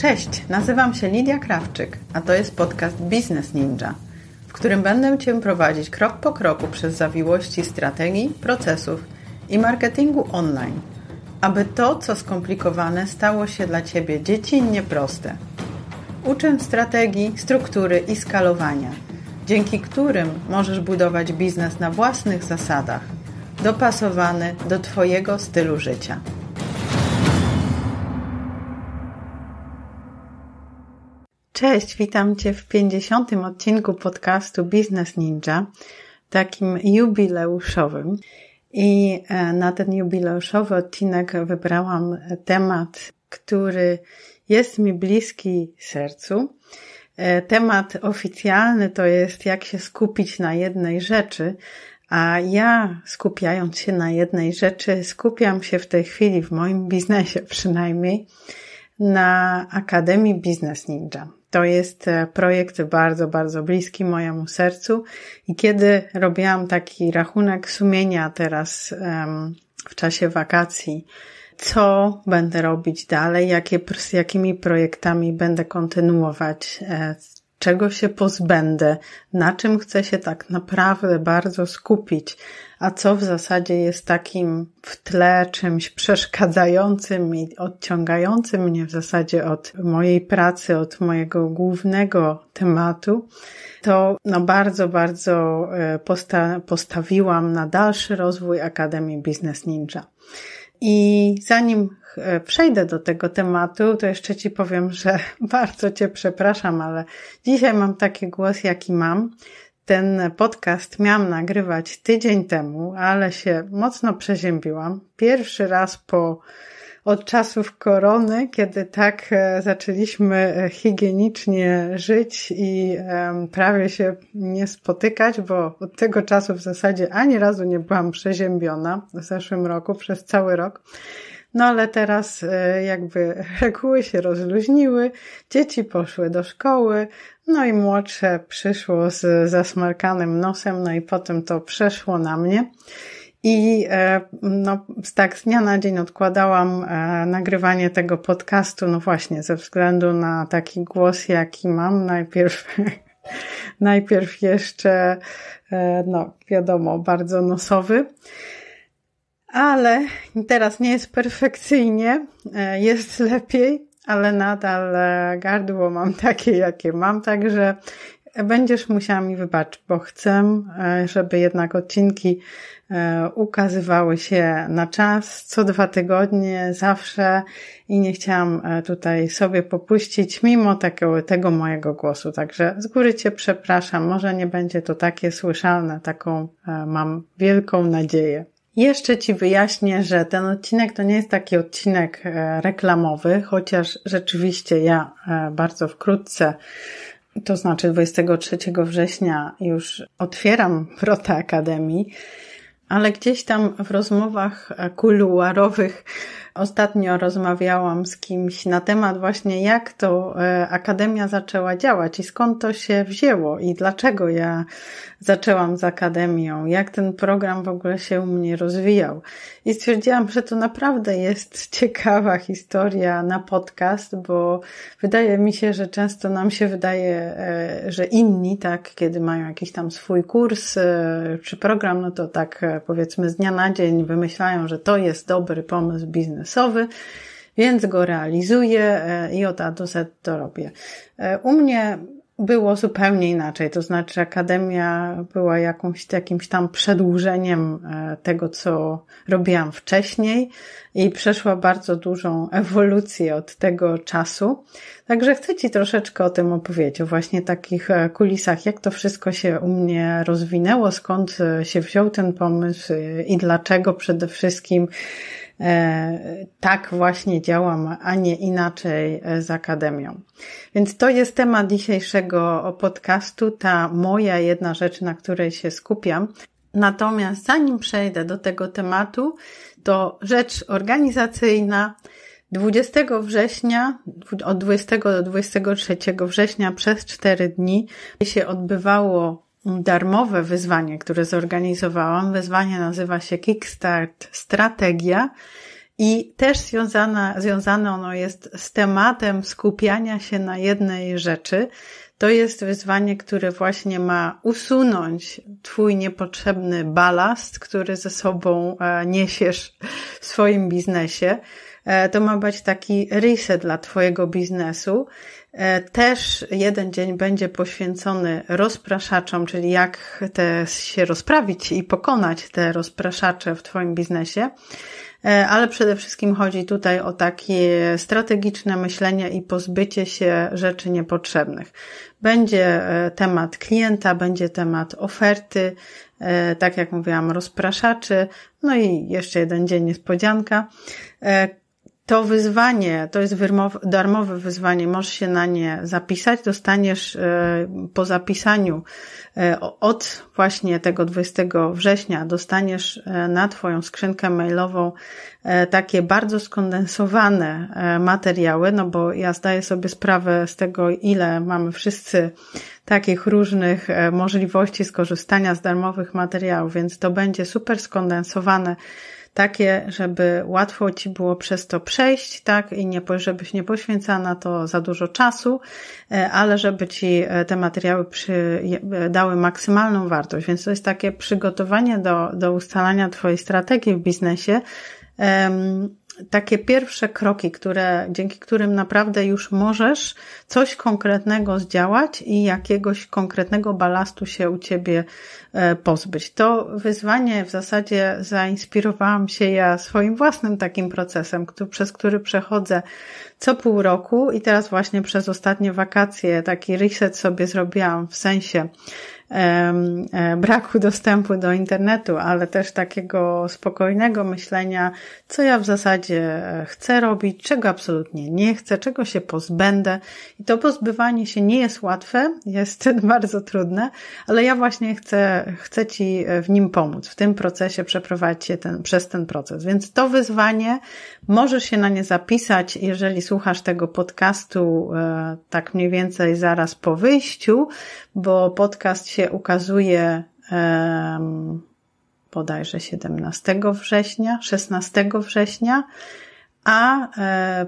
Cześć, nazywam się Lidia Krawczyk, a to jest podcast Biznes Ninja, w którym będę Cię prowadzić krok po kroku przez zawiłości strategii, procesów i marketingu online, aby to, co skomplikowane, stało się dla Ciebie dziecinnie proste. Uczę strategii, struktury i skalowania, dzięki którym możesz budować biznes na własnych zasadach, dopasowany do Twojego stylu życia. Cześć, witam Cię w 50. odcinku podcastu Biznes Ninja, takim jubileuszowym. I e, na ten jubileuszowy odcinek wybrałam temat, który jest mi bliski sercu. E, temat oficjalny to jest jak się skupić na jednej rzeczy, a ja skupiając się na jednej rzeczy, skupiam się w tej chwili w moim biznesie przynajmniej na Akademii Biznes Ninja. To jest e, projekt bardzo, bardzo bliski mojemu sercu i kiedy robiłam taki rachunek sumienia teraz w czasie wakacji, co będę robić dalej, jakie, z jakimi projektami będę kontynuować, e, czego się pozbędę, na czym chcę się tak naprawdę bardzo skupić, a co w zasadzie jest takim w tle czymś przeszkadzającym i odciągającym mnie w zasadzie od mojej pracy, od mojego głównego tematu, to no bardzo, bardzo e, posta postawiłam na dalszy rozwój Akademii Business Ninja. I zanim e, przejdę do tego tematu, to jeszcze Ci powiem, że bardzo Cię przepraszam, ale dzisiaj mam taki głos, jaki mam. Ten podcast miałam nagrywać tydzień temu, ale się mocno przeziębiłam. Pierwszy raz po od czasów korony, kiedy tak e, zaczęliśmy e, higienicznie żyć i prawie się nie spotykać, bo od tego czasu w zasadzie ani razu nie byłam przeziębiona w zeszłym roku, przez cały rok. No ale teraz e, jakby reguły się rozluźniły, dzieci poszły do szkoły, no i młodsze przyszło z zasmarkanym nosem, no i potem to przeszło na mnie. I e, no, tak z dnia na dzień odkładałam e, nagrywanie tego podcastu, no właśnie ze względu na taki głos, jaki mam. Najpierw, najpierw jeszcze, no wiadomo, bardzo nosowy ale teraz nie jest perfekcyjnie, e, jest lepiej, ale nadal e, gardło mam takie, jakie mam, także będziesz musiała mi wybaczyć, bo chcę, e, żeby jednak odcinki ukazywały się na czas, co dwa tygodnie, zawsze i nie chciałam tutaj sobie popuścić mimo takiego, tego mojego głosu. Także z góry Cię przepraszam, może nie będzie to takie słyszalne, taką mam wielką nadzieję. Jeszcze Ci wyjaśnię, że ten odcinek to nie jest taki odcinek e, reklamowy, chociaż rzeczywiście ja e, bardzo wkrótce, to znaczy 23 września, już otwieram wrota Akademii, ale gdzieś tam w rozmowach e, kuluarowych Ostatnio rozmawiałam z kimś na temat właśnie jak to e, akademia zaczęła działać i skąd to się wzięło i dlaczego ja zaczęłam z akademią, jak ten program w ogóle się u mnie rozwijał. I stwierdziłam, że to naprawdę jest ciekawa historia na podcast, bo wydaje mi się, że często nam się wydaje, e, że inni, tak, kiedy mają jakiś tam swój kurs e, czy program, no to tak powiedzmy z dnia na dzień wymyślają, że to jest dobry pomysł biznesowy więc go realizuję e, i od A do Z to robię. E, u mnie było zupełnie inaczej, to znaczy akademia była jakąś, jakimś tam przedłużeniem e, tego, co robiłam wcześniej i przeszła bardzo dużą ewolucję od tego czasu. Także chcę Ci troszeczkę o tym opowiedzieć, o właśnie takich kulisach, jak to wszystko się u mnie rozwinęło, skąd się wziął ten pomysł i dlaczego przede wszystkim E, tak właśnie działam, a nie inaczej e, z akademią. Więc to jest temat dzisiejszego podcastu, ta moja jedna rzecz, na której się skupiam. Natomiast zanim przejdę do tego tematu, to rzecz organizacyjna. 20 września, od 20 do 23 września przez 4 dni się odbywało darmowe wyzwanie, które zorganizowałam. Wyzwanie nazywa się Kickstart Strategia i też związana, związane ono jest z tematem skupiania się na jednej rzeczy. To jest wyzwanie, które właśnie ma usunąć Twój niepotrzebny balast, który ze sobą e, niesiesz w swoim biznesie. E, to ma być taki reset dla Twojego biznesu. E, też jeden dzień będzie poświęcony rozpraszaczom, czyli jak te się rozprawić i pokonać te rozpraszacze w Twoim biznesie. E, ale przede wszystkim chodzi tutaj o takie strategiczne myślenie i pozbycie się rzeczy niepotrzebnych. Będzie e, temat klienta, będzie temat oferty, tak jak mówiłam, rozpraszaczy, no i jeszcze jeden dzień niespodzianka to wyzwanie, to jest darmowe wyzwanie, możesz się na nie zapisać, dostaniesz e, po zapisaniu e, od właśnie tego 20 września dostaniesz e, na Twoją skrzynkę mailową e, takie bardzo skondensowane e, materiały, no bo ja zdaję sobie sprawę z tego, ile mamy wszyscy takich różnych możliwości skorzystania z darmowych materiałów, więc to będzie super skondensowane takie, żeby łatwo ci było przez to przejść, tak, i nie, żebyś nie poświęcała na to za dużo czasu, ale żeby ci te materiały przy, dały maksymalną wartość wartość. Więc to jest takie przygotowanie do, do ustalania Twojej strategii w biznesie. Um, takie pierwsze kroki, które, dzięki którym naprawdę już możesz coś konkretnego zdziałać i jakiegoś konkretnego balastu się u ciebie e, pozbyć. To wyzwanie w zasadzie zainspirowałam się ja swoim własnym takim procesem, który, przez który przechodzę co pół roku i teraz właśnie przez ostatnie wakacje taki reset sobie zrobiłam w sensie E, braku dostępu do internetu, ale też takiego spokojnego myślenia, co ja w zasadzie e, chcę robić, czego absolutnie nie chcę, czego się pozbędę. I to pozbywanie się nie jest łatwe, jest bardzo trudne, ale ja właśnie chcę, chcę Ci e, w nim pomóc, w tym procesie przeprowadzić się ten, przez ten proces. Więc to wyzwanie Możesz się na nie zapisać, jeżeli słuchasz tego podcastu e, tak mniej więcej zaraz po wyjściu, bo podcast się ukazuje bodajże 17 września, 16 września a e,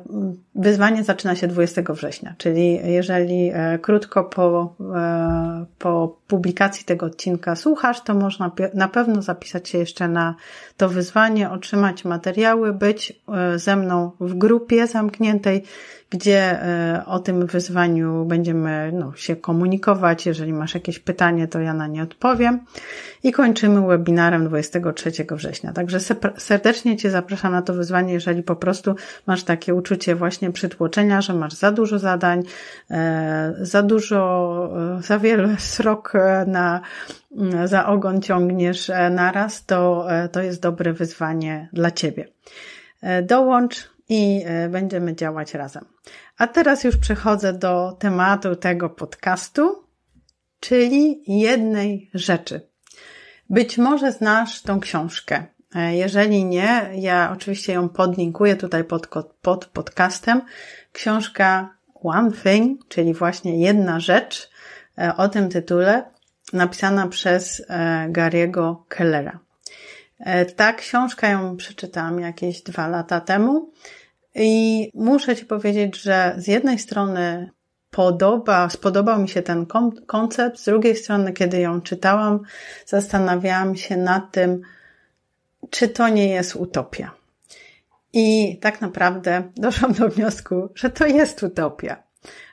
wyzwanie zaczyna się 20 września, czyli jeżeli e, krótko po, e, po publikacji tego odcinka słuchasz, to można na pewno zapisać się jeszcze na to wyzwanie, otrzymać materiały, być ze mną w grupie zamkniętej, gdzie o tym wyzwaniu będziemy no, się komunikować. Jeżeli masz jakieś pytanie, to ja na nie odpowiem. I kończymy webinarem 23 września. Także serdecznie Cię zapraszam na to wyzwanie, jeżeli po prostu prostu masz takie uczucie właśnie przytłoczenia, że masz za dużo zadań, e, za dużo, e, za wiele srok e, na, za ogon ciągniesz naraz, to, to jest dobre wyzwanie dla ciebie. Dołącz i będziemy działać razem. A teraz już przechodzę do tematu tego podcastu, czyli jednej rzeczy. Być może znasz tą książkę E, jeżeli nie, ja oczywiście ją podlinkuję tutaj pod, pod podcastem. Książka One Thing, czyli właśnie jedna rzecz e, o tym tytule, napisana przez e, Gary'ego Kellera. Ta książka ją przeczytałam jakieś dwa lata temu i muszę Ci powiedzieć, że z jednej strony podoba, spodobał mi się ten koncept, z drugiej strony, kiedy ją czytałam, zastanawiałam się nad tym, czy to nie jest utopia? I tak naprawdę doszłam do wniosku, że to jest utopia.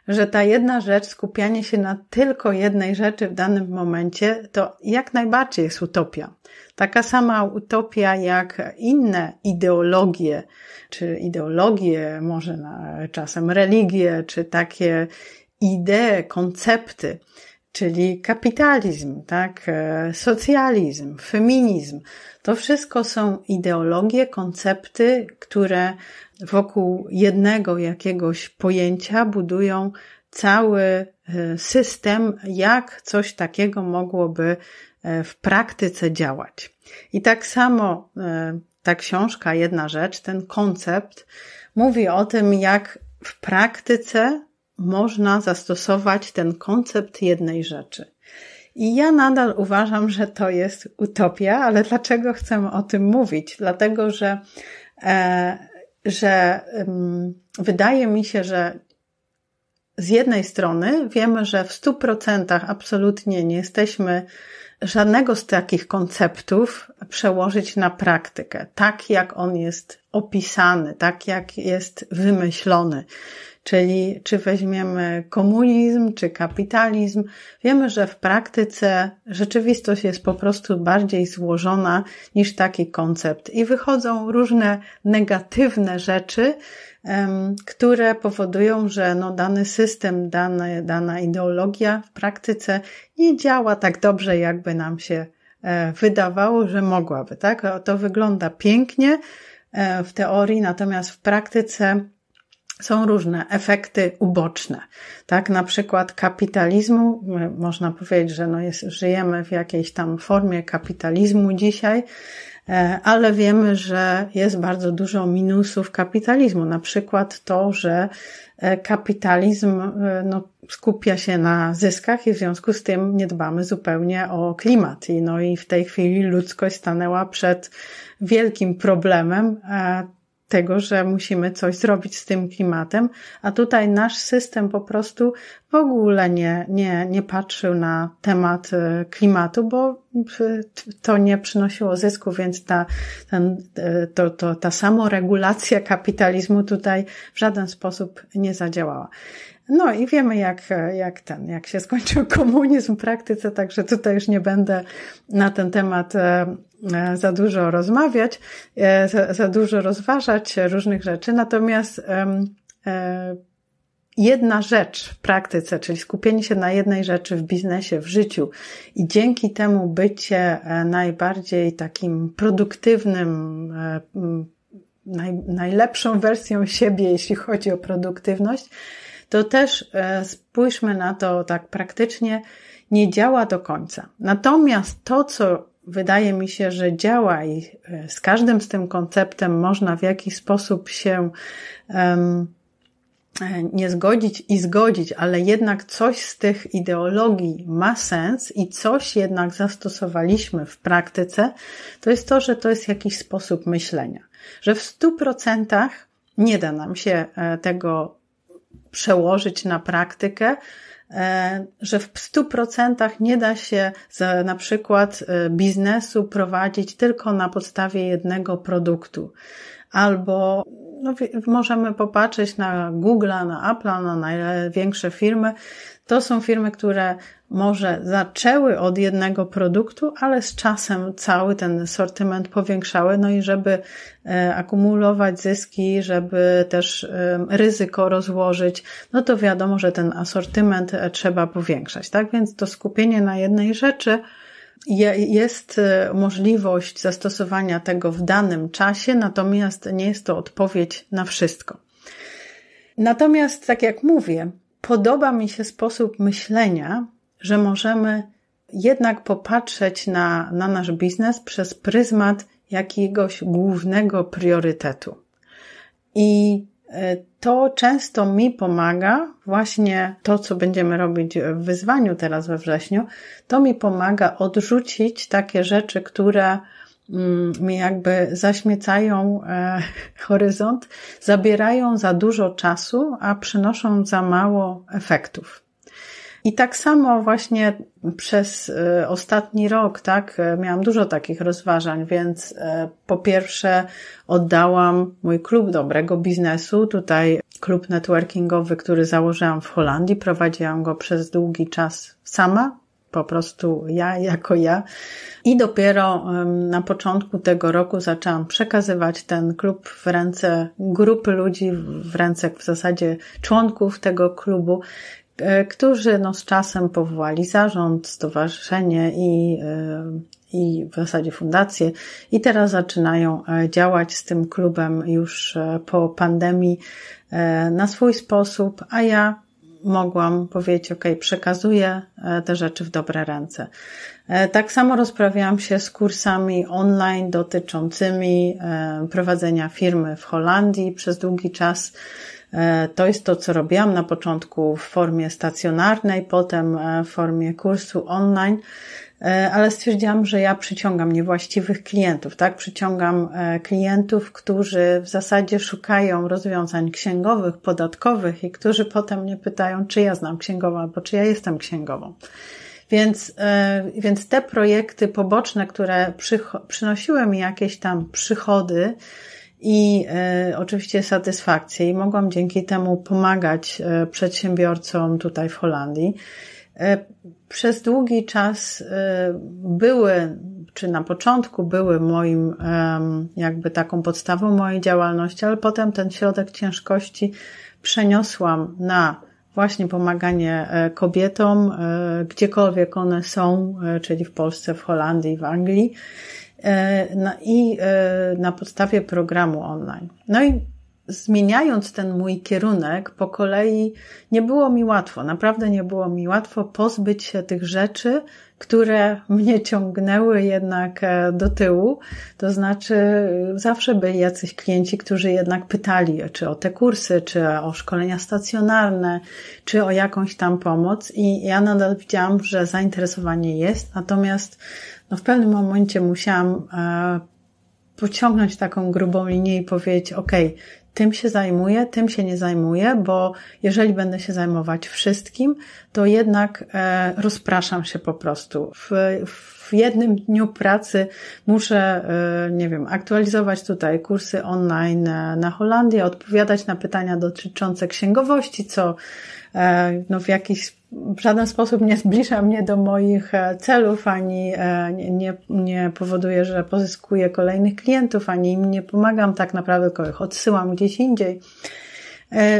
Że ta jedna rzecz, skupianie się na tylko jednej rzeczy w danym momencie, to jak najbardziej jest utopia. Taka sama utopia jak inne ideologie, czy ideologie, może na, czasem religie, czy takie idee, koncepty, czyli kapitalizm, tak, e, socjalizm, feminizm. To wszystko są ideologie, koncepty, które wokół jednego jakiegoś pojęcia budują cały e, system, jak coś takiego mogłoby e, w praktyce działać. I tak samo ta książka, jedna rzecz, ten koncept mówi o tym, jak w praktyce można zastosować ten koncept jednej rzeczy. I ja nadal uważam, że to jest utopia, ale dlaczego chcę o tym mówić? Dlatego, że, e, że wydaje mi się, że z jednej strony wiemy, że w 100% absolutnie nie jesteśmy żadnego z takich konceptów przełożyć na praktykę, tak jak on jest opisany, tak jak jest wymyślony. Czyli czy weźmiemy komunizm, czy kapitalizm, wiemy, że w praktyce rzeczywistość jest po prostu bardziej złożona niż taki koncept i wychodzą różne negatywne rzeczy, które powodują, że no dany system, dana, dana ideologia w praktyce nie działa tak dobrze, jakby nam się e, wydawało, że mogłaby. Tak? To wygląda pięknie e, w teorii, natomiast w praktyce są różne efekty uboczne, tak? Na przykład kapitalizmu, e, można powiedzieć, że no jest, żyjemy w jakiejś tam formie kapitalizmu dzisiaj, e, ale wiemy, że jest bardzo dużo minusów kapitalizmu. Na przykład to, że e, kapitalizm no, skupia się na zyskach i w związku z tym nie dbamy zupełnie o klimat. I, no i w tej chwili ludzkość stanęła przed wielkim problemem tego, że musimy coś zrobić z tym klimatem, a tutaj nasz system po prostu w ogóle nie, nie, nie patrzył na temat y, klimatu, bo y, to nie przynosiło zysku, więc ta, ten, y, to, to, ta samoregulacja kapitalizmu tutaj w żaden sposób nie zadziałała. No i wiemy, jak, jak ten, jak się skończył komunizm w praktyce, także tutaj już nie będę na ten temat e, e, za dużo rozmawiać, e, za, dużo rozważać różnych rzeczy. Natomiast jedna rzecz w praktyce, czyli skupienie się na jednej rzeczy w biznesie, w życiu i dzięki temu bycie najbardziej takim produktywnym, najlepszą wersją siebie, jeśli chodzi o produktywność, to też e, spójrzmy na to tak praktycznie, nie działa do końca. Natomiast to, co wydaje mi się, że działa i e, z każdym z tym konceptem można w jakiś sposób się um, nie zgodzić i zgodzić, ale jednak coś z tych ideologii ma sens i coś jednak zastosowaliśmy w praktyce, to jest to, że to jest jakiś sposób myślenia. Że w stu procentach nie da nam się tego przełożyć na praktykę, e, że w 100% nie da się za, na przykład e, biznesu prowadzić tylko na podstawie jednego produktu. Albo no, możemy popatrzeć na Google, na Apple, na największe firmy. To są firmy, które może zaczęły od jednego produktu, ale z czasem cały ten sortyment powiększały, no i żeby e, akumulować zyski, żeby też e, ryzyko rozłożyć, no to wiadomo, że ten asortyment e, trzeba powiększać, tak? Więc to skupienie na jednej rzeczy, jest możliwość zastosowania tego w danym czasie, natomiast nie jest to odpowiedź na wszystko. Natomiast, tak jak mówię, podoba mi się sposób myślenia, że możemy jednak popatrzeć na, na nasz biznes przez pryzmat jakiegoś głównego priorytetu. I e, to często mi pomaga, właśnie to, co będziemy robić w wyzwaniu teraz we wrześniu, to mi pomaga odrzucić takie rzeczy, które mm, mi jakby zaśmiecają e, horyzont, zabierają za dużo czasu, a przynoszą za mało efektów. I tak samo właśnie przez y, ostatni rok, tak, y, miałam dużo takich rozważań, więc y, po pierwsze oddałam mój klub dobrego biznesu, tutaj klub networkingowy, który założyłam w Holandii, prowadziłam go przez długi czas sama, po prostu ja jako ja. I dopiero na początku tego roku zaczęłam przekazywać ten klub w ręce grupy ludzi, w ręce w zasadzie członków tego klubu, E, którzy no, z czasem powołali zarząd, stowarzyszenie i, e, i w zasadzie fundację i teraz zaczynają e, działać z tym klubem już po pandemii na swój sposób, a ja mogłam powiedzieć, ok, przekazuję te rzeczy w dobre ręce. Tak samo rozprawiałam się z kursami online dotyczącymi prowadzenia firmy w Holandii. Przez długi czas E, to jest to, co robiłam na początku w formie stacjonarnej, potem e, w formie kursu online, e, ale stwierdziłam, że ja przyciągam niewłaściwych klientów, tak? Przyciągam klientów, którzy w zasadzie szukają rozwiązań księgowych, podatkowych i którzy potem mnie pytają, czy ja znam księgową albo czy ja jestem księgową. Więc, więc te projekty poboczne, które przynosiły mi jakieś tam przychody, i y, oczywiście satysfakcję i mogłam dzięki temu pomagać y, przedsiębiorcom tutaj w Holandii. Y, przez długi czas były, czy na początku były moim, jakby taką podstawą mojej działalności, ale potem ten środek ciężkości przeniosłam na właśnie pomaganie kobietom, gdziekolwiek one są, czyli w Polsce, w Holandii, w Anglii no i e, na podstawie programu online. No i zmieniając ten mój kierunek po kolei, nie było mi łatwo, naprawdę nie było mi łatwo pozbyć się tych rzeczy, które mnie ciągnęły jednak e, do tyłu. To znaczy, zawsze byli jacyś klienci, którzy jednak pytali, czy o te kursy, czy o szkolenia stacjonarne, czy o jakąś tam pomoc, i ja nadal widziałam, że zainteresowanie jest, natomiast no w pewnym momencie musiałam e, pociągnąć taką grubą linię i powiedzieć, ok, tym się zajmuję, tym się nie zajmuję, bo jeżeli będę się zajmować wszystkim, to jednak e, rozpraszam się po prostu. W, w jednym dniu pracy muszę, e, nie wiem, aktualizować tutaj kursy online na Holandię, odpowiadać na pytania dotyczące księgowości, co E, no w jakiś, w żaden sposób nie zbliża mnie do moich e, celów, ani e, nie, nie powoduje, że pozyskuję kolejnych klientów, ani im nie pomagam tak naprawdę, tylko ich odsyłam gdzieś indziej.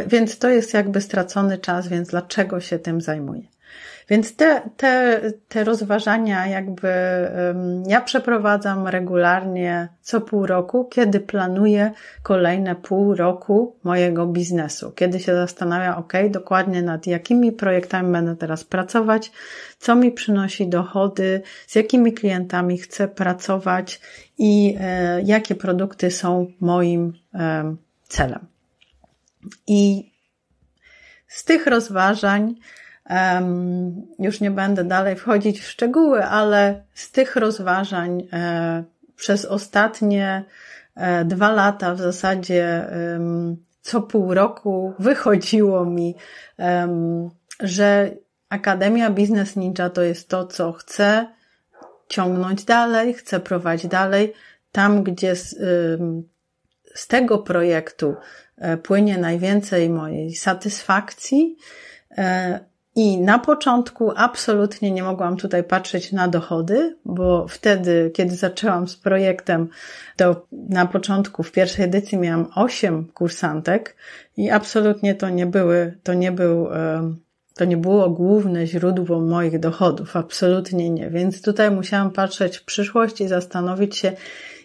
Więc to jest jakby stracony czas, więc dlaczego się tym zajmuję? Więc te, te, te rozważania jakby ja przeprowadzam regularnie co pół roku, kiedy planuję kolejne pół roku mojego biznesu, kiedy się zastanawiam, ok, dokładnie nad jakimi projektami będę teraz pracować, co mi przynosi dochody, z jakimi klientami chcę pracować i e, jakie produkty są moim e, celem. I z tych rozważań już nie będę dalej wchodzić w szczegóły, ale z tych rozważań e, przez ostatnie e, dwa lata w zasadzie co pół roku wychodziło mi, że Akademia Biznes Ninja to jest to, co chcę ciągnąć dalej, chcę prowadzić dalej. Tam, gdzie z, z tego projektu e, płynie najwięcej mojej satysfakcji, i na początku absolutnie nie mogłam tutaj patrzeć na dochody, bo wtedy, kiedy zaczęłam z projektem, to na początku, w pierwszej edycji miałam 8 kursantek i absolutnie to nie były, to nie był, to nie było główne źródło moich dochodów. Absolutnie nie. Więc tutaj musiałam patrzeć w przyszłość i zastanowić się,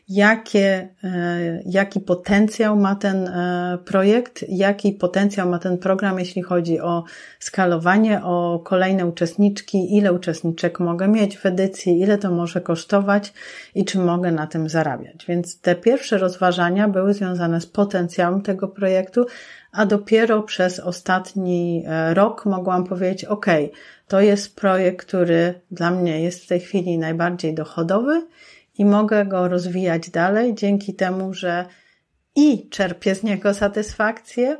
jakie, e, jaki potencjał ma ten e, projekt, jaki potencjał ma ten program, jeśli chodzi o skalowanie, o kolejne uczestniczki, ile uczestniczek mogę mieć w edycji, ile to może kosztować i czy mogę na tym zarabiać. Więc te pierwsze rozważania były związane z potencjałem tego projektu, a dopiero przez ostatni e, rok mogłam powiedzieć: OK, to jest projekt, który dla mnie jest w tej chwili najbardziej dochodowy i mogę go rozwijać dalej dzięki temu, że i czerpię z niego satysfakcję,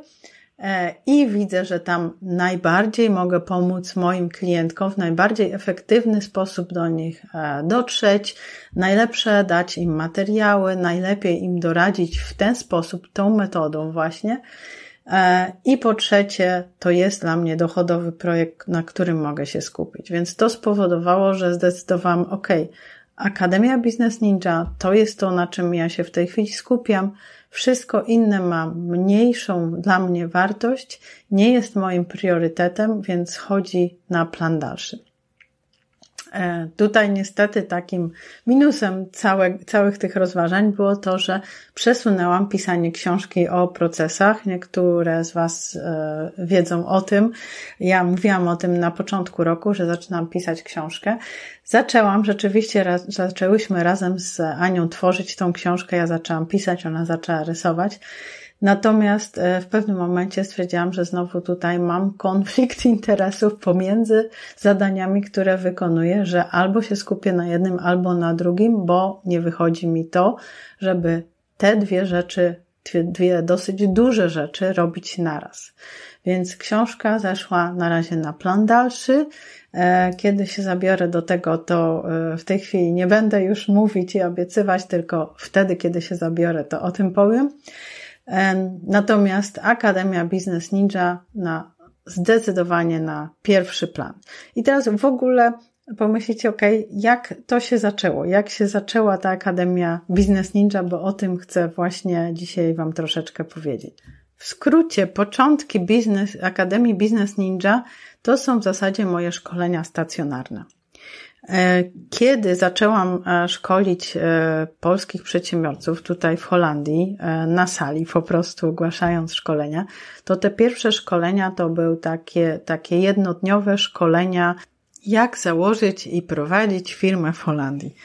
e, i widzę, że tam najbardziej mogę pomóc moim klientkom w najbardziej efektywny sposób do nich e, dotrzeć, najlepsze dać im materiały, najlepiej im doradzić w ten sposób, tą metodą właśnie. E, I po trzecie, to jest dla mnie dochodowy projekt, na którym mogę się skupić. Więc to spowodowało, że zdecydowałam, ok, Akademia Biznes Ninja to jest to, na czym ja się w tej chwili skupiam. Wszystko inne ma mniejszą dla mnie wartość, nie jest moim priorytetem, więc chodzi na plan dalszy. E, tutaj niestety takim minusem całe, całych tych rozważań było to, że przesunęłam pisanie książki o procesach. Niektóre z Was e, wiedzą o tym. Ja mówiłam o tym na początku roku, że zaczynam pisać książkę. Zaczęłam, rzeczywiście raz, zaczęłyśmy razem z Anią tworzyć tą książkę. Ja zaczęłam pisać, ona zaczęła rysować. Natomiast e, w pewnym momencie stwierdziłam, że znowu tutaj mam konflikt interesów pomiędzy zadaniami, które wykonuję, że albo się skupię na jednym, albo na drugim, bo nie wychodzi mi to, żeby te dwie rzeczy, dwie, dosyć duże rzeczy robić naraz. Więc książka zeszła na razie na plan dalszy. E, kiedy się zabiorę do tego, to e, w tej chwili nie będę już mówić i obiecywać, tylko wtedy, kiedy się zabiorę, to o tym powiem. Natomiast Akademia Biznes Ninja na zdecydowanie na pierwszy plan. I teraz w ogóle pomyślicie, ok, jak to się zaczęło, jak się zaczęła ta Akademia Biznes Ninja, bo o tym chcę właśnie dzisiaj Wam troszeczkę powiedzieć. W skrócie, początki biznes, Akademii Biznes Ninja to są w zasadzie moje szkolenia stacjonarne. E, kiedy zaczęłam e, szkolić e, polskich przedsiębiorców tutaj w Holandii, na sali po prostu ogłaszając szkolenia, to te pierwsze szkolenia to były takie, takie jednodniowe szkolenia, jak założyć i prowadzić firmę w Holandii.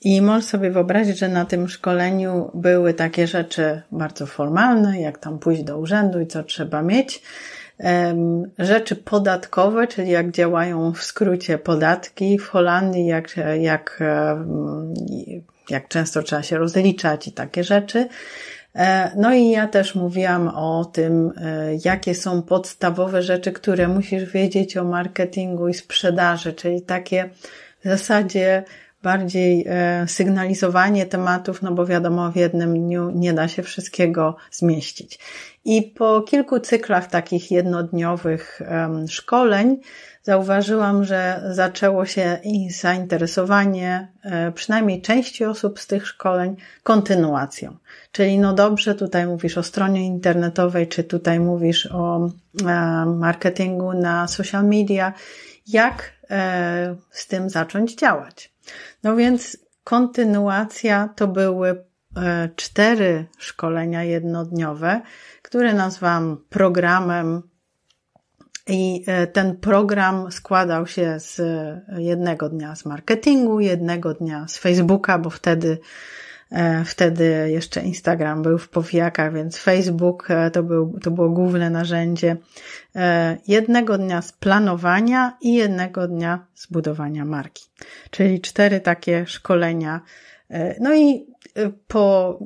I możesz sobie wyobrazić, że na tym szkoleniu były takie rzeczy bardzo formalne, jak tam pójść do urzędu i co trzeba mieć rzeczy podatkowe, czyli jak działają w skrócie podatki w Holandii, jak, jak, jak często trzeba się rozliczać i takie rzeczy. E, no i ja też mówiłam o tym, e, jakie są podstawowe rzeczy, które musisz wiedzieć o marketingu i sprzedaży, czyli takie w zasadzie bardziej e, sygnalizowanie tematów, no bo wiadomo, w jednym dniu nie da się wszystkiego zmieścić. I po kilku cyklach takich jednodniowych szkoleń zauważyłam, że zaczęło się i zainteresowanie e, przynajmniej części osób z tych szkoleń kontynuacją. Czyli no dobrze, tutaj mówisz o stronie internetowej, czy tutaj mówisz o e, marketingu na social media. Jak z tym zacząć działać? No więc kontynuacja to były e, cztery szkolenia jednodniowe, które nazwałam programem. I e, ten program składał się z e, jednego dnia z marketingu, jednego dnia z Facebooka, bo wtedy E, wtedy jeszcze Instagram był w powijakach, więc Facebook e, to, był, to było główne narzędzie e, jednego dnia z planowania i jednego dnia zbudowania marki. Czyli cztery takie szkolenia. No i po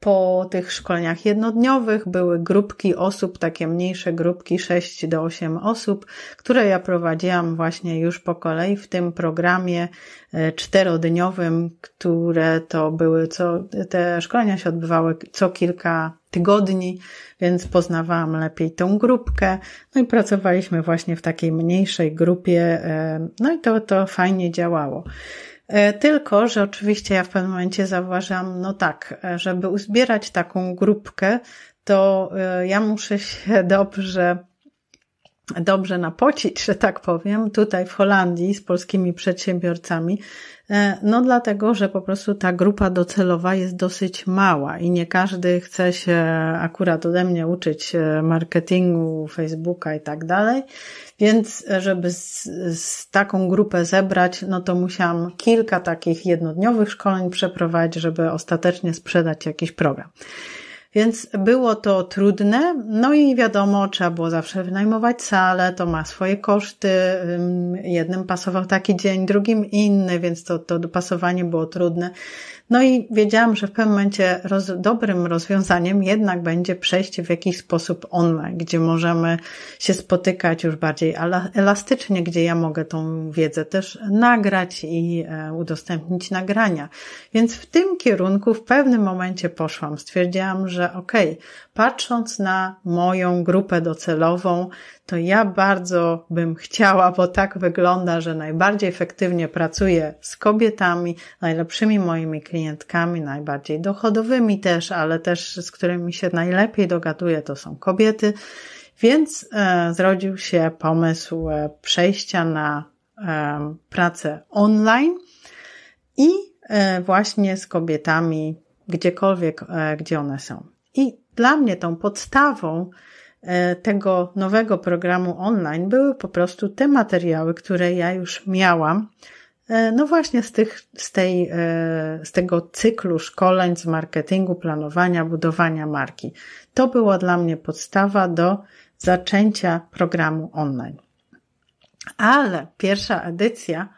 po tych szkoleniach jednodniowych były grupki osób, takie mniejsze grupki 6 do 8 osób, które ja prowadziłam właśnie już po kolei w tym programie e, czterodniowym, które to były co, te szkolenia się odbywały co kilka tygodni, więc poznawałam lepiej tą grupkę. No i pracowaliśmy właśnie w takiej mniejszej grupie, e, no i to, to fajnie działało. E, tylko, że oczywiście ja w pewnym momencie zauważam, no tak, e, żeby uzbierać taką grupkę, to e, ja muszę się dobrze dobrze napocić, że tak powiem, tutaj w Holandii z polskimi przedsiębiorcami, E, no dlatego, że po prostu ta grupa docelowa jest dosyć mała i nie każdy chce się akurat ode mnie uczyć e, marketingu, Facebooka i tak dalej. Więc e, żeby z, z taką grupę zebrać, no to musiałam kilka takich jednodniowych szkoleń przeprowadzić, żeby ostatecznie sprzedać jakiś program. Więc było to trudne, no i wiadomo, trzeba było zawsze wynajmować salę, to ma swoje koszty. Jednym pasował taki dzień, drugim inny, więc to, to dopasowanie było trudne. No i wiedziałam, że w pewnym momencie roz, dobrym rozwiązaniem jednak będzie przejście w jakiś sposób online, gdzie możemy się spotykać już bardziej elastycznie, gdzie ja mogę tą wiedzę też nagrać i e, udostępnić nagrania. Więc w tym kierunku w pewnym momencie poszłam. Stwierdziłam, że okej, okay, patrząc na moją grupę docelową, to ja bardzo bym chciała, bo tak wygląda, że najbardziej efektywnie pracuję z kobietami, najlepszymi moimi klientkami, najbardziej dochodowymi też, ale też z którymi się najlepiej dogaduję, to są kobiety. Więc e, zrodził się pomysł e, przejścia na e, pracę online i e, właśnie z kobietami gdziekolwiek, e, gdzie one są. I dla mnie tą podstawą e, tego nowego programu online były po prostu te materiały, które ja już miałam. E, no właśnie z, tych, z, tej, e, z tego cyklu szkoleń z marketingu, planowania, budowania marki. To była dla mnie podstawa do zaczęcia programu online. Ale pierwsza edycja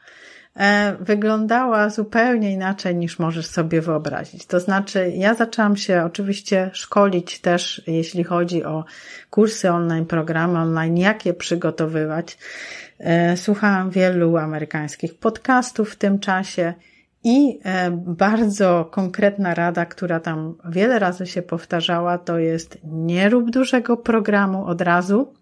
E, wyglądała zupełnie inaczej niż możesz sobie wyobrazić. To znaczy, ja zaczęłam się oczywiście szkolić też, jeśli chodzi o kursy online, programy online, jak je przygotowywać. E, słuchałam wielu amerykańskich podcastów w tym czasie. I e, bardzo konkretna rada, która tam wiele razy się powtarzała, to jest nie rób dużego programu od razu,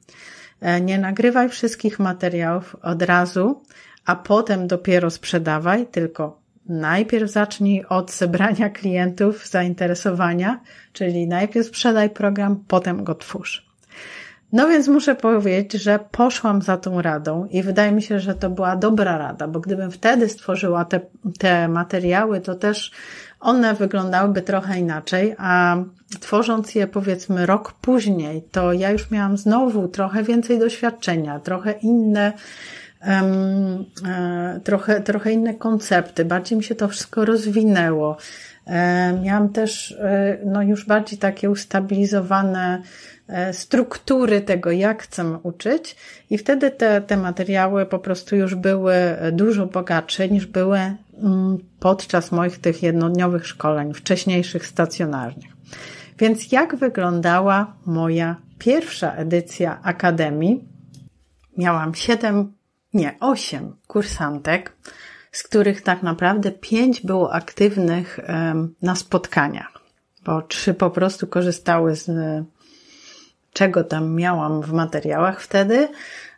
nie nagrywaj wszystkich materiałów od razu, a potem dopiero sprzedawaj, tylko najpierw zacznij od zebrania klientów, zainteresowania, czyli najpierw sprzedaj program, potem go twórz. No więc muszę powiedzieć, że poszłam za tą radą i wydaje mi się, że to była dobra rada, bo gdybym wtedy stworzyła te, te materiały, to też one wyglądałyby trochę inaczej, a tworząc je powiedzmy rok później, to ja już miałam znowu trochę więcej doświadczenia, trochę inne E, trochę, trochę inne koncepty, bardziej mi się to wszystko rozwinęło. Miałam też e, no, już bardziej takie ustabilizowane e, struktury tego, jak chcę uczyć, i wtedy te, te materiały po prostu już były dużo bogatsze niż były mm, podczas moich tych jednodniowych szkoleń, wcześniejszych stacjonarnych. Więc jak wyglądała moja pierwsza edycja Akademii? Miałam siedem nie, osiem kursantek, z których tak naprawdę pięć było aktywnych na spotkaniach, bo trzy po prostu korzystały z e, czego tam miałam w materiałach wtedy,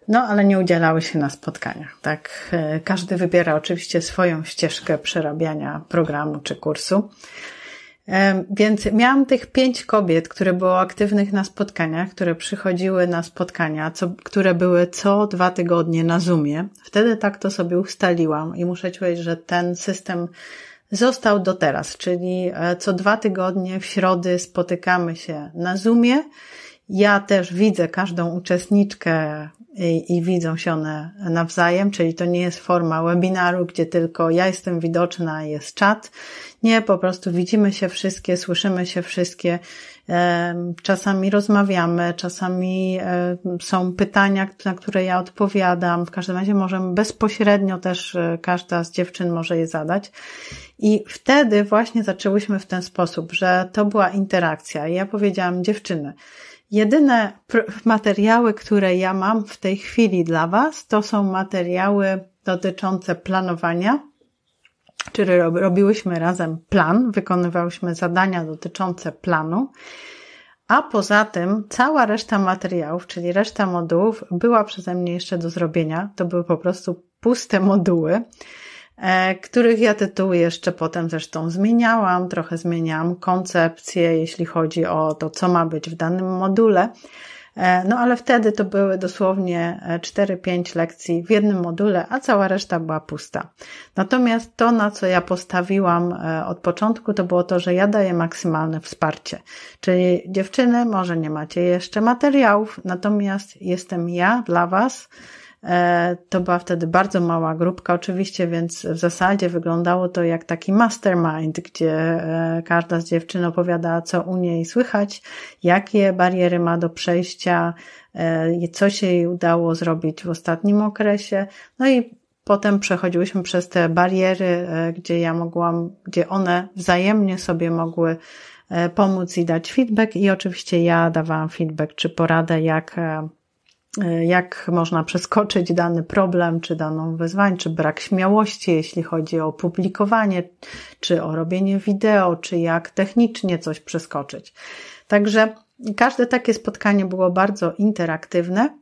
no ale nie udzielały się na spotkaniach. Tak, e, każdy wybiera oczywiście swoją ścieżkę przerabiania programu czy kursu. Więc miałam tych pięć kobiet, które było aktywnych na spotkaniach, które przychodziły na spotkania, co, które były co dwa tygodnie na Zoomie. Wtedy tak to sobie ustaliłam i muszę ci powiedzieć, że ten system został do teraz, czyli e, co dwa tygodnie w środy spotykamy się na Zoomie. Ja też widzę każdą uczestniczkę i, i widzą się one nawzajem, czyli to nie jest forma webinaru, gdzie tylko ja jestem widoczna, jest czat. Nie, po prostu widzimy się wszystkie, słyszymy się wszystkie, czasami rozmawiamy, czasami są pytania, na które ja odpowiadam. W każdym razie możemy bezpośrednio też e, każda z dziewczyn może je zadać. I wtedy właśnie zaczęłyśmy w ten sposób, że to była interakcja. I ja powiedziałam dziewczyny, Jedyne materiały, które ja mam w tej chwili dla Was, to są materiały dotyczące planowania, czyli robiłyśmy razem plan, wykonywałyśmy zadania dotyczące planu. A poza tym cała reszta materiałów, czyli reszta modułów, była przeze mnie jeszcze do zrobienia. To były po prostu puste moduły. E, których ja tytuły jeszcze potem zresztą zmieniałam, trochę zmieniałam koncepcję, jeśli chodzi o to, co ma być w danym module. E, no ale wtedy to były dosłownie 4-5 e, lekcji w jednym module, a cała reszta była pusta. Natomiast to, na co ja postawiłam od początku, to było to, że ja daję maksymalne wsparcie. Czyli dziewczyny, może nie macie jeszcze materiałów, natomiast jestem ja dla Was E, to była wtedy bardzo mała grupka, oczywiście, więc w zasadzie wyglądało to jak taki mastermind, gdzie e, każda z dziewczyn opowiada, co u niej słychać, jakie bariery ma do przejścia, e, co się jej udało zrobić w ostatnim okresie. No i potem przechodziłyśmy przez te bariery, gdzie ja mogłam, gdzie one wzajemnie sobie mogły pomóc i dać feedback i oczywiście ja dawałam feedback czy poradę, jak E, jak można przeskoczyć dany problem, czy daną wyzwanie, czy brak śmiałości, jeśli chodzi o publikowanie, czy o robienie wideo, czy jak technicznie coś przeskoczyć. Także każde takie spotkanie było bardzo interaktywne.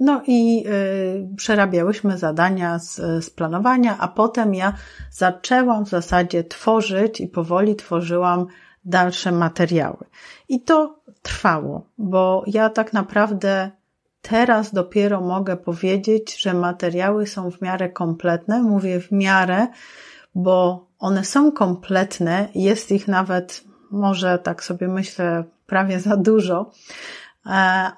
No i e, przerabiałyśmy zadania z, z planowania, a potem ja zaczęłam w zasadzie tworzyć i powoli tworzyłam dalsze materiały. I to trwało, bo ja tak naprawdę teraz dopiero mogę powiedzieć, że materiały są w miarę kompletne. Mówię w miarę, bo one są kompletne, jest ich nawet, może tak sobie myślę, prawie za dużo, e,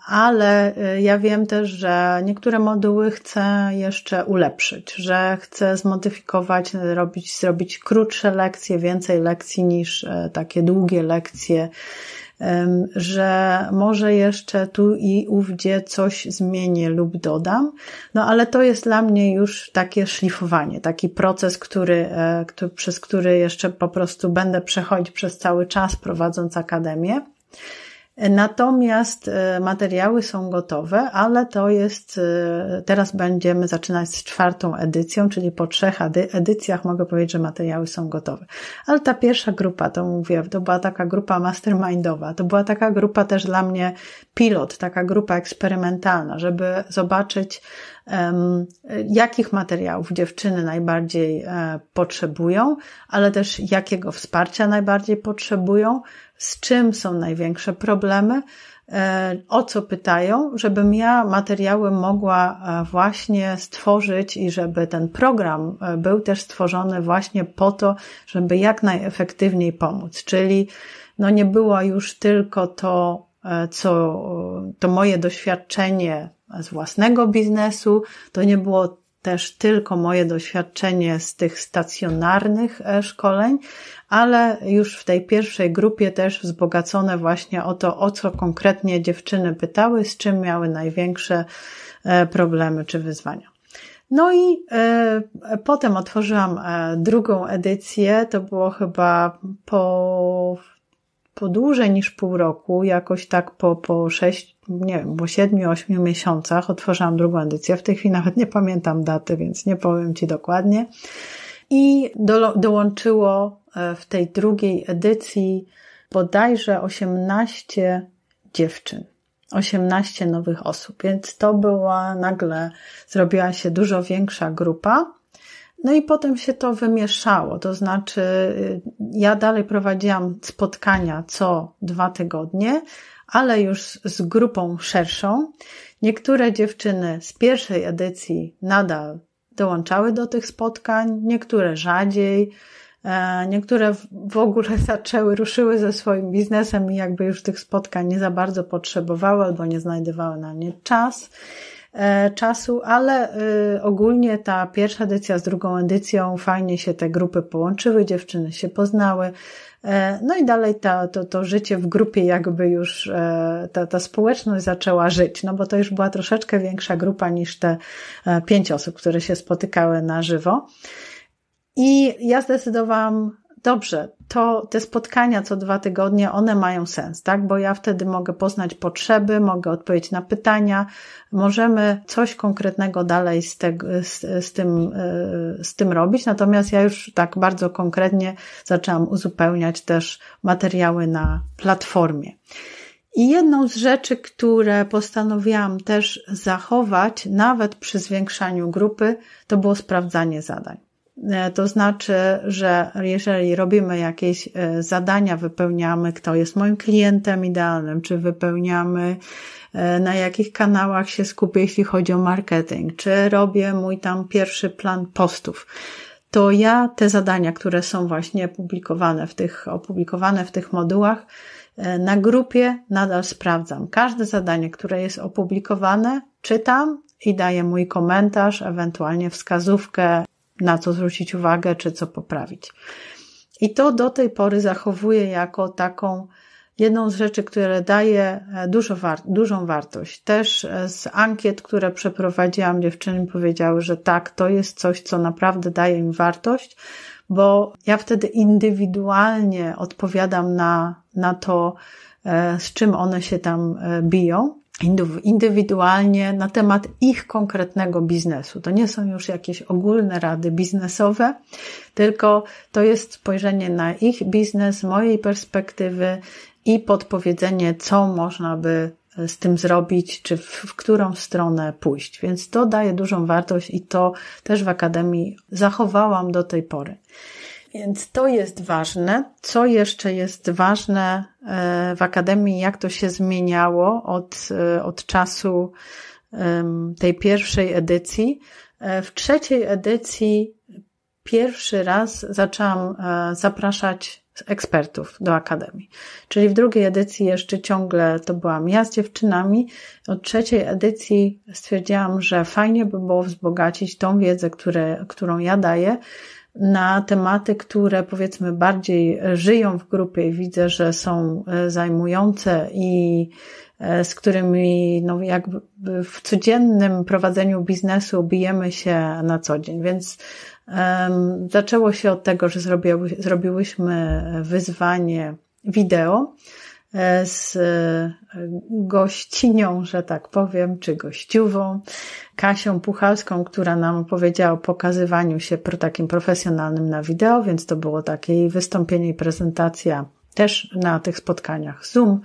ale e, ja wiem też, że niektóre moduły chcę jeszcze ulepszyć, że chcę zmodyfikować, robić, zrobić krótsze lekcje, więcej lekcji niż e, takie długie lekcje że może jeszcze tu i ówdzie coś zmienię lub dodam, no ale to jest dla mnie już takie szlifowanie, taki proces, który, e, który przez który jeszcze po prostu będę przechodzić przez cały czas prowadząc akademię. Natomiast e, materiały są gotowe, ale to jest, e, teraz będziemy zaczynać z czwartą edycją, czyli po trzech edycjach mogę powiedzieć, że materiały są gotowe. Ale ta pierwsza grupa, to mówię, to była taka grupa mastermindowa, to była taka grupa też dla mnie pilot, taka grupa eksperymentalna, żeby zobaczyć, jakich materiałów dziewczyny najbardziej e, potrzebują, ale też jakiego wsparcia najbardziej potrzebują, z czym są największe problemy, e, o co pytają, żebym ja materiały mogła e, właśnie stworzyć i żeby ten program e, był też stworzony właśnie po to, żeby jak najefektywniej pomóc. Czyli no nie było już tylko to, co to moje doświadczenie z własnego biznesu, to nie było też tylko moje doświadczenie z tych stacjonarnych e, szkoleń, ale już w tej pierwszej grupie też wzbogacone właśnie o to, o co konkretnie dziewczyny pytały, z czym miały największe e, problemy czy wyzwania. No i y, potem otworzyłam drugą edycję, to było chyba po, po dłużej niż pół roku, jakoś tak po, po sześć nie wiem, po 7-8 miesiącach otworzyłam drugą edycję. W tej chwili nawet nie pamiętam daty, więc nie powiem Ci dokładnie. I do, dołączyło e, w tej drugiej edycji bodajże 18 dziewczyn. 18 nowych osób, więc to była nagle, zrobiła się dużo większa grupa. No i potem się to wymieszało, to znaczy y, ja dalej prowadziłam spotkania co dwa tygodnie, ale już z grupą szerszą. Niektóre dziewczyny z pierwszej edycji nadal dołączały do tych spotkań, niektóre rzadziej, e, niektóre w ogóle zaczęły, ruszyły ze swoim biznesem i jakby już tych spotkań nie za bardzo potrzebowały albo nie znajdowały na nie czas. E, czasu, ale e, ogólnie ta pierwsza edycja z drugą edycją fajnie się te grupy połączyły, dziewczyny się poznały. E, no i dalej ta, to, to życie w grupie jakby już ta, ta społeczność zaczęła żyć, no bo to już była troszeczkę większa grupa niż te pięć osób, które się spotykały na żywo. I ja zdecydowałam dobrze, to te spotkania co dwa tygodnie, one mają sens, tak? Bo ja wtedy mogę poznać potrzeby, mogę odpowiedzieć na pytania, możemy coś konkretnego dalej z, te, z, z, tym, e, z tym robić. Natomiast ja już tak bardzo konkretnie zaczęłam uzupełniać też materiały na platformie. I jedną z rzeczy, które postanowiłam też zachować, nawet przy zwiększaniu grupy, to było sprawdzanie zadań. E, to znaczy, że jeżeli robimy jakieś e, zadania, wypełniamy, kto jest moim klientem idealnym, czy wypełniamy, e, na jakich kanałach się skupię, jeśli chodzi o marketing, czy robię mój tam pierwszy plan postów to ja te zadania, które są właśnie publikowane w tych, opublikowane w tych modułach, na grupie nadal sprawdzam. Każde zadanie, które jest opublikowane, czytam i daję mój komentarz, ewentualnie wskazówkę, na co zwrócić uwagę, czy co poprawić. I to do tej pory zachowuję jako taką jedną z rzeczy, które daje e, dużo war dużą wartość. Też e, z ankiet, które przeprowadziłam, dziewczyny powiedziały, że tak, to jest coś, co naprawdę daje im wartość, bo ja wtedy indywidualnie odpowiadam na, na to, e, z czym one się tam biją indywidualnie na temat ich konkretnego biznesu. To nie są już jakieś ogólne rady biznesowe, tylko to jest spojrzenie na ich biznes, mojej perspektywy i podpowiedzenie, co można by e, z tym zrobić, czy w, w, którą stronę pójść. Więc to daje dużą wartość i to też w Akademii zachowałam do tej pory. Więc to jest ważne. Co jeszcze jest ważne e, w Akademii, jak to się zmieniało od, e, od czasu tej pierwszej edycji? E, w trzeciej edycji pierwszy raz zaczęłam zapraszać ekspertów do Akademii. Czyli w drugiej edycji jeszcze ciągle to byłam ja z dziewczynami. Od trzeciej edycji stwierdziłam, że fajnie by było wzbogacić tą wiedzę, które, którą ja daję, na tematy, które powiedzmy bardziej żyją w grupie i widzę, że są e, zajmujące i e, z którymi no, jakby w codziennym prowadzeniu biznesu bijemy się na co dzień. Więc um, zaczęło się od tego, że zrobiły, zrobiłyśmy wyzwanie wideo e, z gościnią, że tak powiem, czy gościową, Kasią Puchalską, która nam opowiedziała o pokazywaniu się pro takim profesjonalnym na wideo, więc to było takie wystąpienie i prezentacja też na tych spotkaniach Zoom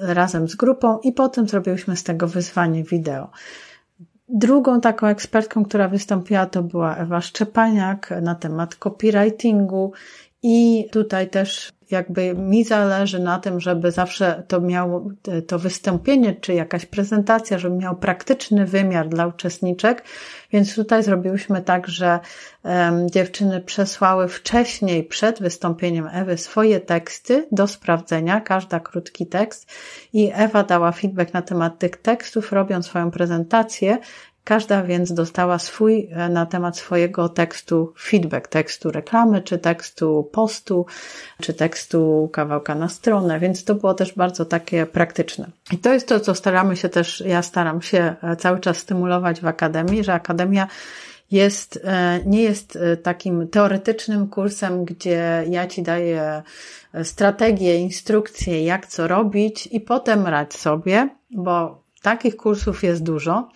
razem z grupą i potem zrobiłyśmy z tego wyzwanie wideo. Drugą taką ekspertką, która wystąpiła, to była Ewa Szczepaniak na temat copywritingu i tutaj też jakby mi zależy na tym, żeby zawsze to miało to wystąpienie czy jakaś prezentacja, żeby miał praktyczny wymiar dla uczestniczek. Więc tutaj zrobiłyśmy tak, że um, dziewczyny przesłały wcześniej, przed wystąpieniem Ewy, swoje teksty do sprawdzenia, każda krótki tekst, i Ewa dała feedback na temat tych tekstów, robiąc swoją prezentację. Każda więc dostała swój e, na temat swojego tekstu feedback, tekstu reklamy, czy tekstu postu, czy tekstu kawałka na stronę, więc to było też bardzo takie praktyczne. I to jest to, co staramy się też, ja staram się e, cały czas stymulować w Akademii, że Akademia jest, e, nie jest takim teoretycznym kursem, gdzie ja ci daję strategię, instrukcje, jak co robić i potem radź sobie, bo takich kursów jest dużo.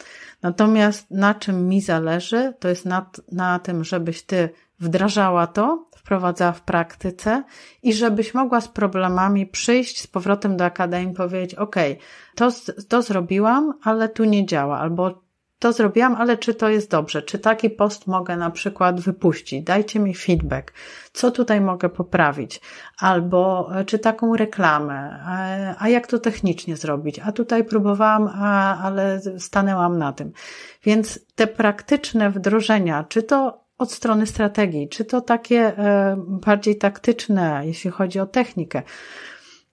Natomiast na czym mi zależy, to jest na, na tym, żebyś ty wdrażała to, wprowadzała w praktyce i żebyś mogła z problemami przyjść z powrotem do akademii i powiedzieć: OK, to, to zrobiłam, ale tu nie działa, albo to zrobiłam, ale czy to jest dobrze? Czy taki post mogę na przykład wypuścić? Dajcie mi feedback. Co tutaj mogę poprawić? Albo e, czy taką reklamę? E, a jak to technicznie zrobić? A tutaj próbowałam, a, ale stanęłam na tym. Więc te praktyczne wdrożenia, czy to od strony strategii, czy to takie e, bardziej taktyczne, jeśli chodzi o technikę,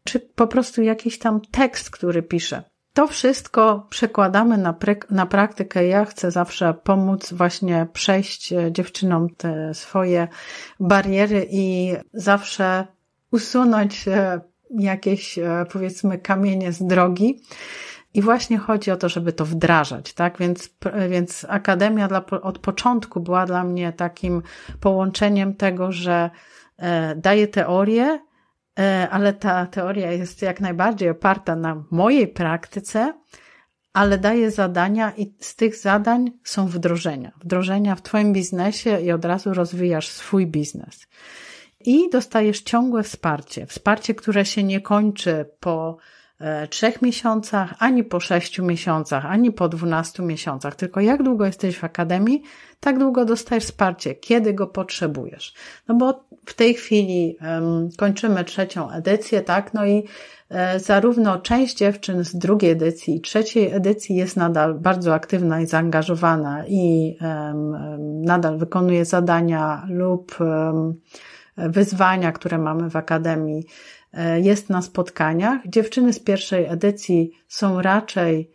czy po prostu jakiś tam tekst, który piszę to wszystko przekładamy na, na praktykę. Ja chcę zawsze pomóc właśnie przejść e, dziewczynom te swoje bariery i zawsze usunąć e, jakieś, e, powiedzmy, kamienie z drogi. I właśnie chodzi o to, żeby to wdrażać, tak? Więc, więc akademia dla, od początku była dla mnie takim połączeniem tego, że daje teorię, E, ale ta teoria jest jak najbardziej oparta na mojej praktyce, ale daje zadania i z tych zadań są wdrożenia. Wdrożenia w Twoim biznesie i od razu rozwijasz swój biznes. I dostajesz ciągłe wsparcie. Wsparcie, które się nie kończy po E, trzech miesiącach, ani po sześciu miesiącach, ani po dwunastu miesiącach, tylko jak długo jesteś w akademii, tak długo dostajesz wsparcie, kiedy go potrzebujesz. No bo w tej chwili um, kończymy trzecią edycję, tak, no i e, zarówno część dziewczyn z drugiej edycji i trzeciej edycji jest nadal bardzo aktywna i zaangażowana i um, nadal wykonuje zadania lub um, wyzwania, które mamy w akademii E, jest na spotkaniach. Dziewczyny z pierwszej edycji są raczej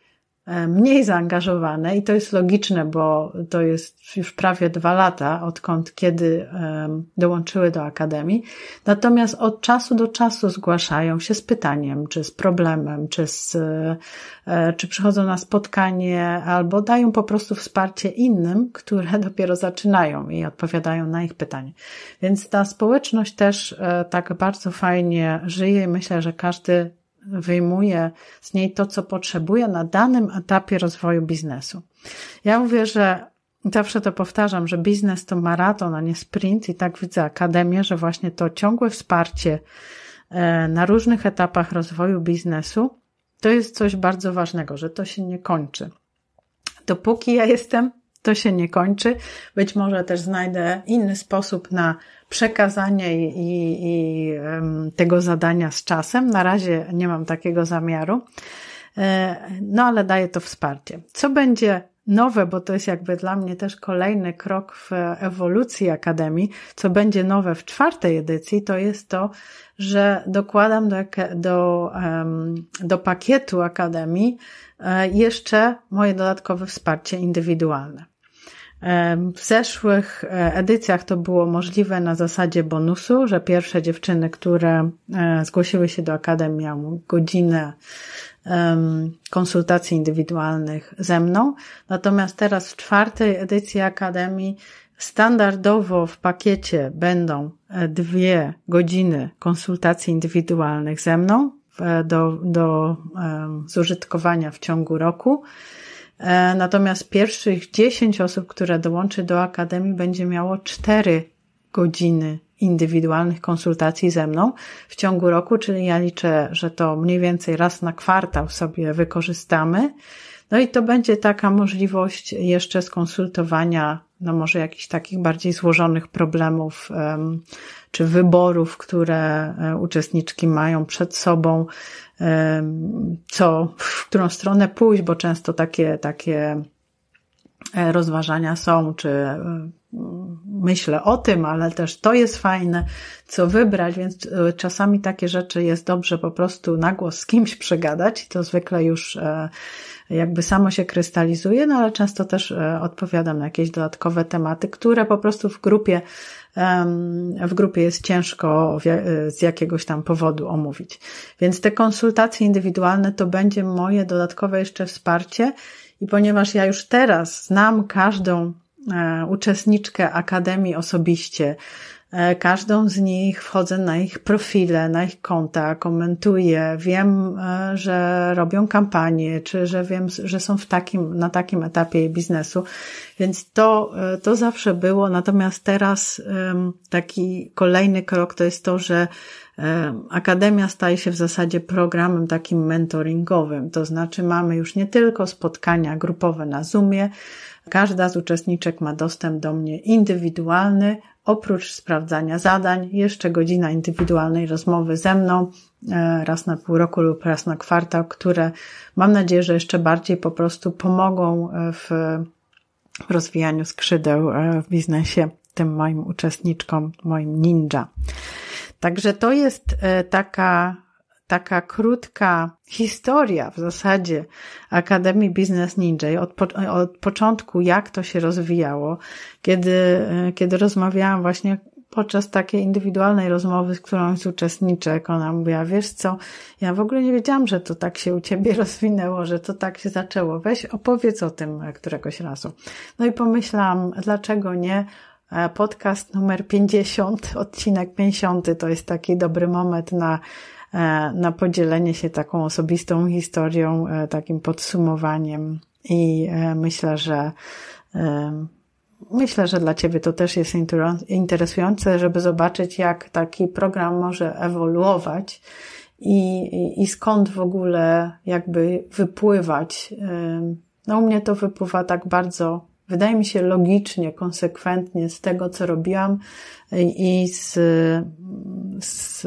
E, mniej zaangażowane i to jest logiczne, bo to jest już prawie dwa lata, odkąd kiedy dołączyły do akademii. Natomiast od czasu do czasu zgłaszają się z pytaniem, czy z problemem, czy, z, e, e, czy przychodzą na spotkanie, albo dają po prostu wsparcie innym, które dopiero zaczynają i odpowiadają na ich pytanie. Więc ta społeczność też tak bardzo fajnie żyje i myślę, że każdy wyjmuje z niej to, co potrzebuje na danym etapie rozwoju biznesu. Ja mówię, że zawsze to powtarzam, że biznes to maraton, a nie sprint, i tak widzę akademię, że właśnie to ciągłe wsparcie e, na różnych etapach rozwoju biznesu to jest coś bardzo ważnego, że to się nie kończy. Dopóki ja jestem to się nie kończy. Być może też znajdę inny sposób na przekazanie i, i, i tego zadania z czasem. Na razie nie mam takiego zamiaru. E, no, ale daje to wsparcie. Co będzie nowe, bo to jest jakby dla mnie też kolejny krok w ewolucji Akademii, co będzie nowe w czwartej edycji, to jest to, że dokładam do, do, do pakietu Akademii e, jeszcze moje dodatkowe wsparcie indywidualne. W zeszłych e, edycjach to było możliwe na zasadzie bonusu, że pierwsze dziewczyny, które e, zgłosiły się do Akademii, miały godzinę konsultacji indywidualnych ze mną. Natomiast teraz w czwartej edycji Akademii standardowo w pakiecie będą e, dwie godziny konsultacji indywidualnych ze mną do, do zużytkowania w ciągu roku. E, natomiast pierwszych 10 osób, które dołączy do akademii, będzie miało 4 godziny indywidualnych konsultacji ze mną w ciągu roku, czyli ja liczę, że to mniej więcej raz na kwartał sobie wykorzystamy. No i to będzie taka możliwość jeszcze skonsultowania, no może jakichś takich bardziej złożonych problemów czy wyborów, które e, uczestniczki mają przed sobą, co, w którą stronę pójść, bo często takie, takie e, rozważania są, czy e, myślę o tym, ale też to jest fajne, co wybrać, więc e, czasami takie rzeczy jest dobrze po prostu na głos z kimś przegadać i to zwykle już e, jakby samo się krystalizuje, no ale często też e, odpowiadam na jakieś dodatkowe tematy, które po prostu w grupie w grupie jest ciężko z jakiegoś tam powodu omówić. Więc te konsultacje indywidualne to będzie moje dodatkowe jeszcze wsparcie i ponieważ ja już teraz znam każdą E, uczestniczkę Akademii osobiście. E, każdą z nich wchodzę na ich profile, na ich konta, komentuję. Wiem, e, że robią kampanię, czy że wiem, że są w takim, na takim etapie jej biznesu. Więc to, to zawsze było. Natomiast teraz taki kolejny krok to jest to, że Akademia staje się w zasadzie programem takim mentoringowym. To znaczy mamy już nie tylko spotkania grupowe na Zoomie, Każda z uczestniczek ma dostęp do mnie indywidualny, oprócz sprawdzania zadań, jeszcze godzina indywidualnej rozmowy ze mną e, raz na pół roku lub raz na kwartał, które mam nadzieję, że jeszcze bardziej po prostu pomogą e, w rozwijaniu skrzydeł e, w biznesie tym moim uczestniczkom, moim ninja. Także to jest taka taka krótka historia w zasadzie Akademii Biznes Ninja od, po, od początku, jak to się rozwijało, kiedy, e, kiedy rozmawiałam właśnie podczas takiej indywidualnej rozmowy z którąś z uczestniczek, ona mówiła, wiesz co, ja w ogóle nie wiedziałam, że to tak się u ciebie rozwinęło, że to tak się zaczęło. Weź opowiedz o tym e, któregoś razu. No i pomyślałam, dlaczego nie? E, podcast numer 50, odcinek 50 to jest taki dobry moment na E, na podzielenie się taką osobistą historią, e, takim podsumowaniem. I e, myślę, że myślę, że dla Ciebie to też jest interesujące, żeby zobaczyć, jak taki program może ewoluować i, i, skąd w ogóle jakby wypływać. No, u mnie to wypływa tak bardzo, wydaje mi się, logicznie, konsekwentnie z tego, co robiłam i z, z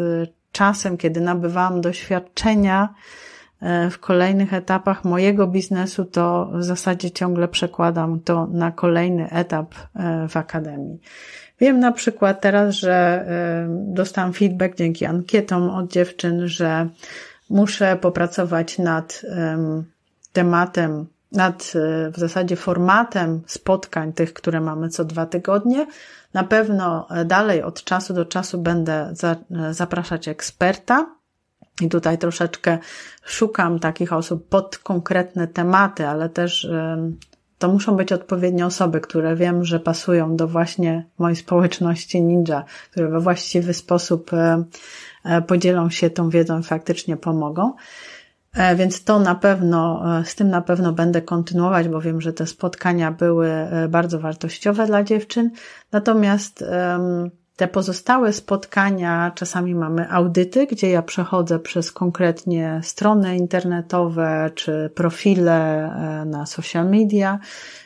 czasem, kiedy nabywałam doświadczenia e, w kolejnych etapach mojego biznesu, to w zasadzie ciągle przekładam to na kolejny etap e, w akademii. Wiem na przykład teraz, że e, dostałam feedback dzięki ankietom od dziewczyn, że muszę popracować nad tematem nad e, w zasadzie formatem spotkań, tych, które mamy co dwa tygodnie. Na pewno e, dalej od czasu do czasu będę za, e, zapraszać eksperta. I tutaj troszeczkę szukam takich osób pod konkretne tematy, ale też to muszą być odpowiednie osoby, które wiem, że pasują do właśnie mojej społeczności ninja, które we właściwy sposób podzielą się tą wiedzą i faktycznie pomogą. E, więc to na pewno, e, z tym na pewno będę kontynuować, bo wiem, że te spotkania były e, bardzo wartościowe dla dziewczyn. Natomiast te pozostałe spotkania, czasami mamy audyty, gdzie ja przechodzę przez konkretnie strony internetowe czy profile na social media,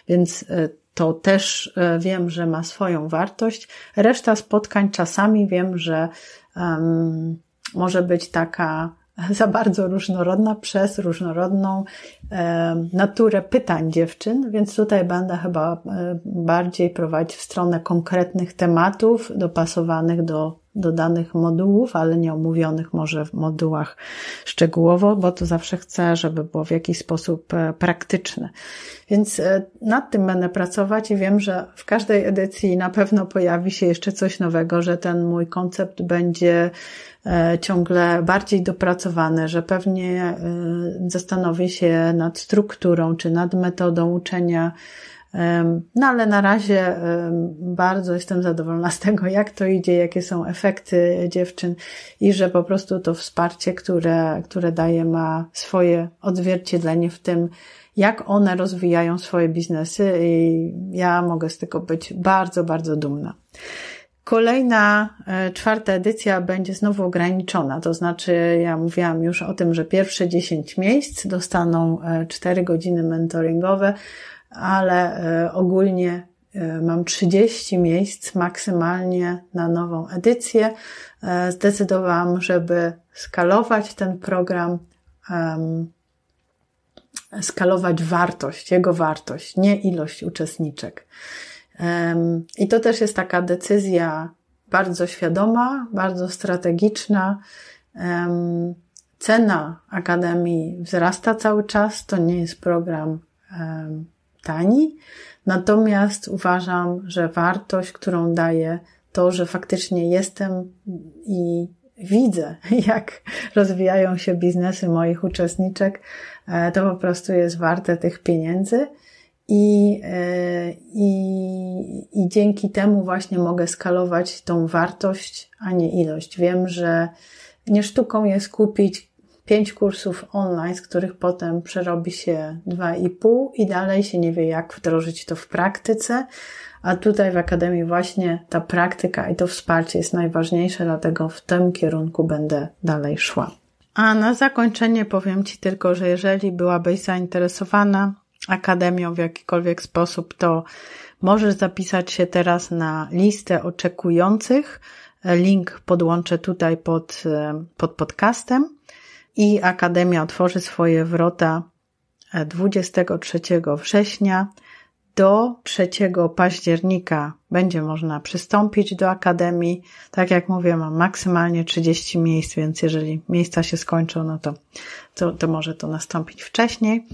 więc to też wiem, że ma swoją wartość. Reszta spotkań czasami wiem, że um, może być taka za bardzo różnorodna przez różnorodną e, naturę pytań dziewczyn, więc tutaj będę chyba e, bardziej prowadzić w stronę konkretnych tematów dopasowanych do, do danych modułów, ale nie omówionych może w modułach szczegółowo, bo to zawsze chcę, żeby było w jakiś sposób e, praktyczne. Więc nad tym będę pracować i wiem, że w każdej edycji na pewno pojawi się jeszcze coś nowego, że ten mój koncept będzie E, ciągle bardziej dopracowany, że pewnie e, zastanowi się nad strukturą czy nad metodą uczenia. E, no ale na razie bardzo jestem zadowolona z tego, jak to idzie, jakie są efekty dziewczyn i że po prostu to wsparcie, które, które daje, ma swoje odzwierciedlenie w tym, jak one rozwijają swoje biznesy i ja mogę z tego być bardzo, bardzo dumna. Kolejna, e, czwarta edycja będzie znowu ograniczona, to znaczy ja mówiłam już o tym, że pierwsze 10 miejsc dostaną 4 e, godziny mentoringowe, ale e, ogólnie mam 30 miejsc maksymalnie na nową edycję. Zdecydowałam, żeby skalować ten program, skalować wartość, jego wartość, nie ilość uczestniczek. I to też jest taka decyzja bardzo świadoma, bardzo strategiczna. Cena Akademii wzrasta cały czas, to nie jest program tani, natomiast uważam, że wartość, którą daje to, że faktycznie jestem i widzę, jak rozwijają się biznesy moich uczestniczek, e, to po prostu jest warte tych pieniędzy. I, e, i, I dzięki temu właśnie mogę skalować tą wartość, a nie ilość. Wiem, że nie sztuką jest kupić pięć kursów online, z których potem przerobi się dwa i pół i dalej się nie wie, jak wdrożyć to w praktyce. A tutaj w Akademii właśnie ta praktyka i to wsparcie jest najważniejsze, dlatego w tym kierunku będę dalej szła. A na zakończenie powiem Ci tylko, że jeżeli byłabyś zainteresowana akademią w jakikolwiek sposób, to możesz zapisać się teraz na listę oczekujących. Link podłączę tutaj pod, e, pod podcastem i Akademia otworzy swoje wrota 23 e, września do 3 października będzie można przystąpić do akademii. Tak jak mówię, mam maksymalnie 30 miejsc, więc jeżeli miejsca się skończą, no to, to, to może to nastąpić wcześniej.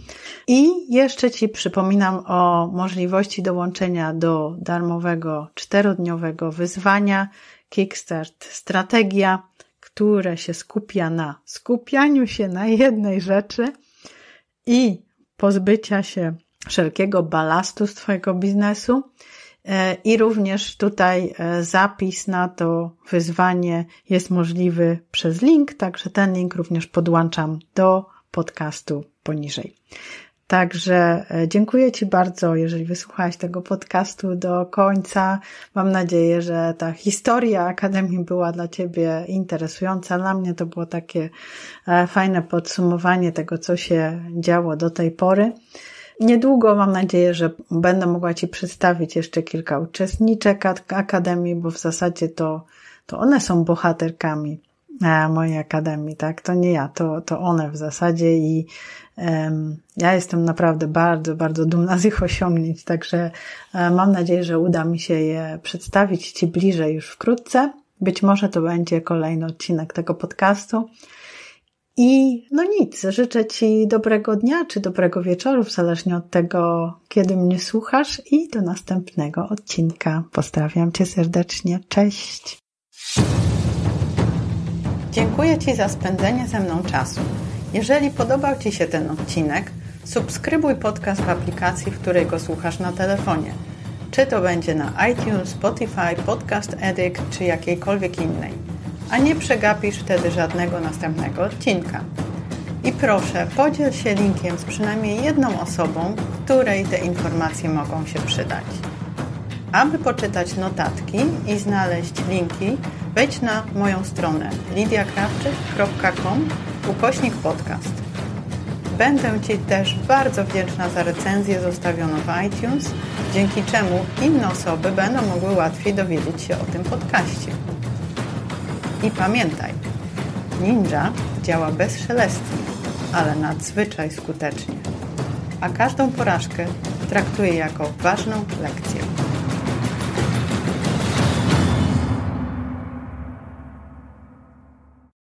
I jeszcze Ci przypominam o możliwości dołączenia do darmowego czterodniowego wyzwania Kickstart Strategia, które się skupia na skupianiu się na jednej rzeczy i pozbycia się wszelkiego balastu z Twojego biznesu. E, I również tutaj e, zapis na to wyzwanie jest możliwy przez link, także ten link również podłączam do podcastu poniżej. Także e, dziękuję Ci bardzo, jeżeli wysłuchałaś tego podcastu do końca. Mam nadzieję, że ta historia Akademii była dla Ciebie interesująca. Dla mnie to było takie fajne podsumowanie tego, co się działo do tej pory. Niedługo mam nadzieję, że będę mogła Ci przedstawić jeszcze kilka uczestniczek Akademii, bo w zasadzie to, to one są bohaterkami e, mojej Akademii, tak? To nie ja, to, to one w zasadzie i um, ja jestem naprawdę bardzo, bardzo dumna z ich osiągnięć, także um, mam nadzieję, że uda mi się je przedstawić Ci bliżej już wkrótce. Być może to będzie kolejny odcinek tego podcastu. I no nic, życzę Ci dobrego dnia czy dobrego wieczoru, zależnie od tego, kiedy mnie słuchasz, i do następnego odcinka. Pozdrawiam Cię serdecznie. Cześć! Dziękuję Ci za spędzenie ze mną czasu. Jeżeli podobał Ci się ten odcinek, subskrybuj podcast w aplikacji, w której go słuchasz na telefonie. Czy to będzie na iTunes, Spotify, Podcast Edit czy jakiejkolwiek innej a nie przegapisz wtedy żadnego następnego odcinka. I proszę, podziel się linkiem z przynajmniej jedną osobą, której te informacje mogą się przydać. Aby poczytać notatki i znaleźć linki, wejdź na moją stronę lidiakrawczyk.com ukośnik podcast. Będę Ci też bardzo wdzięczna za recenzję zostawioną w iTunes, dzięki czemu inne osoby będą mogły łatwiej dowiedzieć się o tym podcaście. I pamiętaj, ninja działa bez bezszelestnie, ale nadzwyczaj skutecznie, a każdą porażkę traktuje jako ważną lekcję.